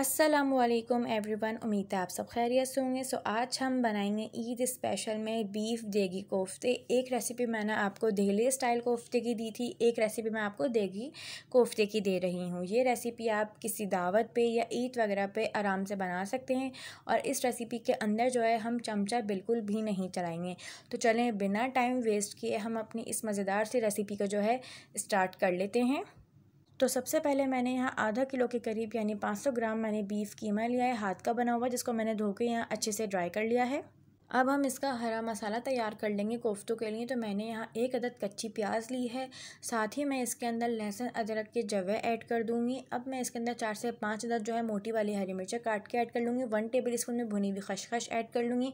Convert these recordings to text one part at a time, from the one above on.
Aslam one उम्मीद है आप सब खैरियत से होंगे सो आज हम बनाएंगे ईद स्पेशल में बीफ देगी कोफ्ते एक रेसिपी मैंने आपको दिल्ली स्टाइल कोफ्ते की दी थी एक रेसिपी मैं आपको देगी कोफ्ते की दे रही हूँ ये रेसिपी आप किसी दावत पे या ईद वगैरह पे आराम से बना सकते हैं और इस रेसिपी के अंदर जो है हम चमचा बिल्कुल भी नहीं चलाएँगे तो चलें बिना टाइम वेस्ट किए हम अपनी इस मज़ेदार सी रेसिपी को जो है स्टार्ट कर लेते हैं तो सबसे पहले मैंने यहाँ आधा किलो के करीब यानी 500 ग्राम मैंने बीफ कीमा लिया है हाथ का बना हुआ जिसको मैंने धो के यहाँ अच्छे से ड्राई कर लिया है अब हम इसका हरा मसाला तैयार कर लेंगे कोफ्तों के लिए तो मैंने यहाँ एक अदद कच्ची प्याज ली है साथ ही मैं इसके अंदर लहसुन अदरक के जवे ऐड कर दूँगी अब मैं इसके अंदर चार से पाँच अदद जो है मोटी वाली हरी मिर्चें काट के ऐड कर लूँगी वन टेबल स्पून में भुनी हुई खशखश ऐड कर लूँगी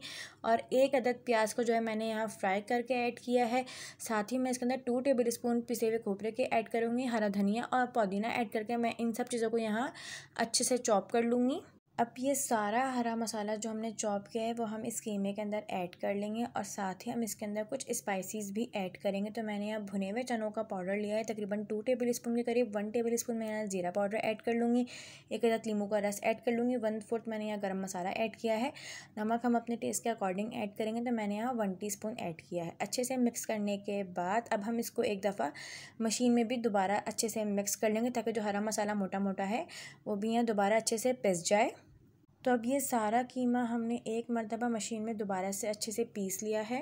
और एक अदद प्याज को जो है मैंने यहाँ फ्राई करके ऐड किया है साथ ही मैं इसके अंदर टू टेबल स्पून पिसे हुए खोपरे के ऐड करूँगी हरा धनिया और पुदीना ऐड करके मैं इन सब चीज़ों को यहाँ अच्छे से चॉप कर लूँगी अब ये सारा हरा मसाला जो हमने चॉप किया है वो हम इस कीमे के अंदर ऐड कर लेंगे और साथ ही हम इसके अंदर कुछ स्पाइसीज भी ऐड करेंगे तो मैंने यहाँ भुने हुए चनों का पाउडर लिया है तकरीबन टू टेबल स्पून के करीब वन टेबल स्पून मैंने यहाँ ज़ीरा पाउडर ऐड कर लूँगी एक हज़ार लीमू का रस ऐड कर लूँगी वन फोर्थ मैंने यहाँ गर्म मसाला ऐड किया है नमक हम अपने टेस्ट के अकॉर्डिंग ऐड करेंगे तो मैंने यहाँ वन टी ऐड किया है अच्छे से मिक्स करने के बाद अब हम इसको एक दफ़ा मशीन में भी दोबारा अच्छे से मिक्स कर लेंगे ताकि जो हरा मसाला मोटा मोटा है वो भी यहाँ दोबारा अच्छे से पिस जाए तो अब ये सारा कीमा हमने एक मरतबा मशीन में दोबारा से अच्छे से पीस लिया है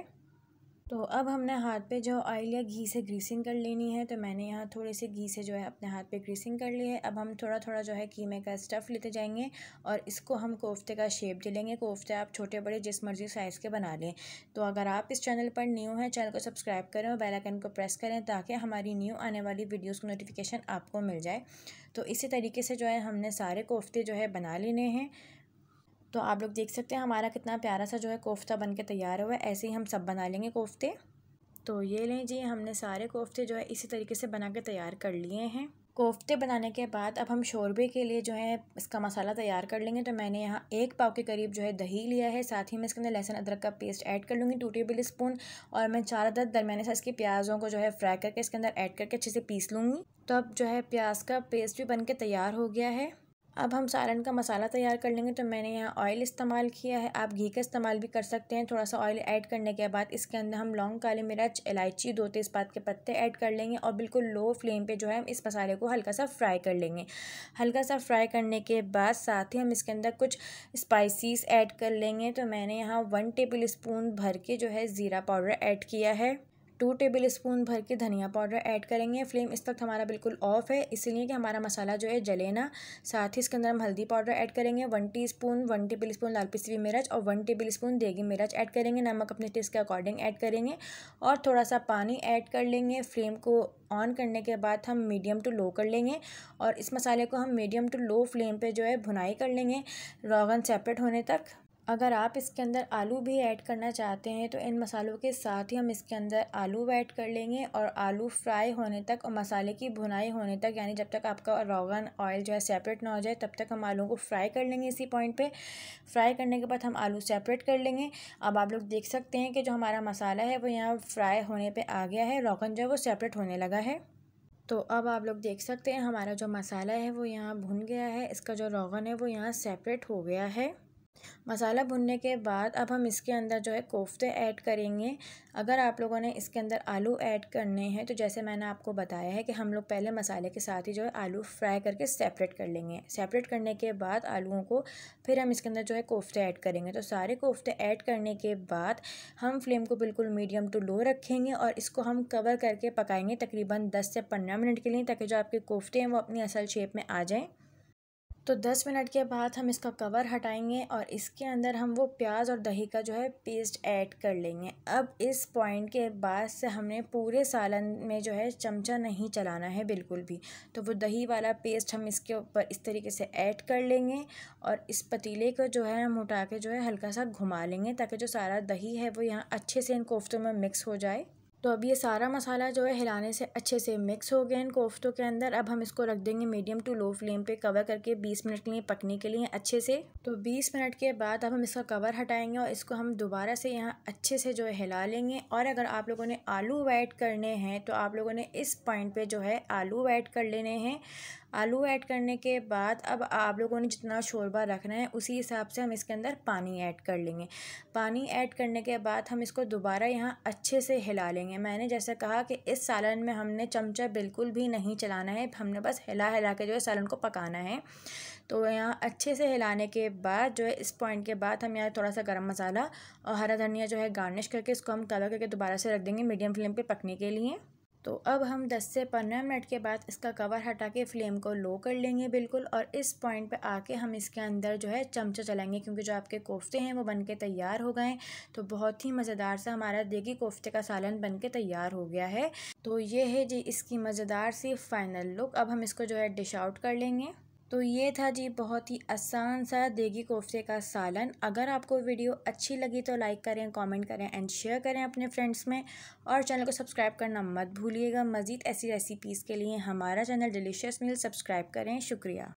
तो अब हमने हाथ पे जो ऑयल या घी से ग्रीसिंग कर लेनी है तो मैंने यहाँ थोड़े से घी से जो है अपने हाथ पे ग्रीसिंग कर ली है अब हम थोड़ा थोड़ा जो है कीमे का स्टफ़ लेते जाएंगे और इसको हम कोफ्ते का शेप दे लेंगे कोफ्ते आप छोटे बड़े जिस मर्ज़ी साइज़ के बना लें तो अगर आप इस चैनल पर न्यू हैं चैनल को सब्सक्राइब करें और बेलाइकन को प्रेस करें ताकि हमारी न्यू आने वाली वीडियोज़ की नोटिफिकेशन आपको मिल जाए तो इसी तरीके से जो है हमने सारे कोफ्ते जो है बना लेने हैं तो आप लोग देख सकते हैं हमारा कितना प्यारा सा जो है कोफ्ता बन के तैयार हुआ है ऐसे ही हम सब बना लेंगे कोफ्ते तो ये लें जी हमने सारे कोफ्ते जो है इसी तरीके से बना के तैयार कर लिए हैं कोफ्ते बनाने के बाद अब हम शोरबे के लिए जो है इसका मसाला तैयार कर लेंगे तो मैंने यहाँ एक पाव के करीब जो है दही लिया है साथ ही मैं इसके अंदर लहसुन अदरक का पेस्ट ऐड कर लूँगी टू टेबल स्पून और मैं चार अदर दरमियाने साइज़ के प्याज़ों को जो है फ्राई करके इसके अंदर ऐड करके अच्छे से पीस लूँगी तो अब जो है प्याज का पेस्ट भी बन के तैयार हो गया है अब हम सालन का मसाला तैयार कर लेंगे तो मैंने यहाँ ऑयल इस्तेमाल किया है आप घी का इस्तेमाल भी कर सकते हैं थोड़ा सा ऑयल ऐड करने के बाद इसके अंदर हम लॉन्ग काली मिर्च इलायची दो पात के पत्ते ऐड कर लेंगे और बिल्कुल लो फ्लेम पे जो है हम इस मसाले को हल्का सा फ्राई कर लेंगे हल्का सा फ्राई करने के बाद साथ ही हम इसके अंदर कुछ स्पाइसीस ऐड कर लेंगे तो मैंने यहाँ वन टेबल स्पून भर के जो है ज़ीरा पाउडर ऐड किया है टू टेबल स्पून भर के धनिया पाउडर ऐड करेंगे फ्लेम इस वक्त हमारा बिल्कुल ऑफ है इसीलिए कि हमारा मसाला जो है जले ना साथ ही इसके अंदर हम हल्दी पाउडर ऐड करेंगे one teaspoon one tablespoon लाल पिसी मिर्च और वन टेबल स्पून देगी मिर्च ऐड करेंगे नमक अपने टेस्ट के अकॉर्डिंग ऐड करेंगे और थोड़ा सा पानी ऐड कर लेंगे फ्लेम को ऑन करने के बाद हम मीडियम टू लो कर लेंगे और इस मसाले को हम मीडियम टू लो फ्लेम पर जो है भुनाई कर लेंगे रोगन सेपरेट होने तक अगर आप इसके अंदर आलू भी ऐड करना चाहते हैं तो इन मसालों के साथ ही हम इसके अंदर आलू ऐड कर लेंगे और आलू फ्राई होने तक और मसाले की भुनाई होने तक यानी जब तक आपका रोगन ऑयल जो है सेपरेट ना हो जाए तब तक हम आलू को फ्राई कर लेंगे इसी पॉइंट पे फ्राई करने के बाद हम आलू सेपरेट कर लेंगे अब आप लोग देख सकते हैं कि जो हमारा मसाला है वो यहाँ फ्राई होने पर आ गया है रोगन जो है वो सेपरेट होने लगा है तो अब आप लोग देख सकते हैं हमारा जो मसाला है वो यहाँ भुन गया है इसका जो रोगन है वो यहाँ सेपरेट हो गया है मसाला भुनने के बाद अब हम इसके अंदर जो है कोफ्ते ऐड करेंगे अगर आप लोगों ने इसके अंदर आलू ऐड करने हैं तो जैसे मैंने आपको बताया है कि हम लोग पहले मसाले के साथ ही जो है आलू फ्राई करके सेपरेट कर लेंगे सेपरेट करने के बाद आलूओं को फिर हम इसके अंदर जो है कोफ्ते ऐड करेंगे तो सारे कोफ्ते ऐड करने के बाद हम फ्लेम को बिल्कुल मीडियम टू लो रखेंगे और इसको हम कवर करके पकाएंगे तकरीबन दस से पंद्रह मिनट के लिए ताकि जो आपके कोफ्ते हैं वो अपनी असल शेप में आ जाएँ तो दस मिनट के बाद हम इसका कवर हटाएंगे और इसके अंदर हम वो प्याज और दही का जो है पेस्ट ऐड कर लेंगे अब इस पॉइंट के बाद से हमने पूरे सालन में जो है चमचा नहीं चलाना है बिल्कुल भी तो वो दही वाला पेस्ट हम इसके ऊपर इस तरीके से ऐड कर लेंगे और इस पतीले को जो है हम उठा के जो है हल्का सा घुमा लेंगे ताकि जो सारा दही है वो यहाँ अच्छे से इन कोफ्तों में मिक्स हो जाए तो अब ये सारा मसाला जो है हिलाने से अच्छे से मिक्स हो गया इन कोफ्तों के अंदर अब हम इसको रख देंगे मीडियम टू लो फ्लेम पे कवर करके 20 मिनट के लिए पकने के लिए अच्छे से तो 20 मिनट के बाद अब हम इसका कवर हटाएंगे और इसको हम दोबारा से यहाँ अच्छे से जो है हिला लेंगे और अगर आप लोगों ने आलू ऐड करने हैं तो आप लोगों ने इस पॉइंट पर जो है आलू ऐड कर लेने हैं आलू ऐड करने के बाद अब आप लोगों ने जितना शोरबा रखना है उसी हिसाब से हम इसके अंदर पानी ऐड कर लेंगे पानी ऐड करने के बाद हम इसको दोबारा यहाँ अच्छे से हिला लेंगे मैंने जैसा कहा कि इस सालन में हमने चमचा बिल्कुल भी नहीं चलाना है हमने बस हिला हिला के जो है सालन को पकाना है तो यहाँ अच्छे से हिलाने के बाद जो है इस पॉइंट के बाद हम यहाँ थोड़ा सा गर्म मसाला और हरा धनिया जो है गार्निश करके इसको हम कवर करके दोबारा से रख देंगे मीडियम फ्लेम पर पकने के लिए तो अब हम 10 से 15 मिनट के बाद इसका कवर हटा के फ्लेम को लो कर लेंगे बिल्कुल और इस पॉइंट पे आके हम इसके अंदर जो है चमचा चलाएंगे क्योंकि जो आपके कोफ्ते हैं वो बन के तैयार हो गए तो बहुत ही मज़ेदार सा हमारा देगी कोफ्ते का सालन बन के तैयार हो गया है तो ये है जी इसकी मज़ेदार सी फाइनल लुक अब हम इसको जो है डिश आउट कर लेंगे तो ये था जी बहुत ही आसान सा देगी कोफ्ते का सालन अगर आपको वीडियो अच्छी लगी तो लाइक करें कमेंट करें एंड शेयर करें अपने फ्रेंड्स में और चैनल को सब्सक्राइब करना मत भूलिएगा मज़ीद ऐसी रेसिपीज़ के लिए हमारा चैनल डिलीशियस मील सब्सक्राइब करें शुक्रिया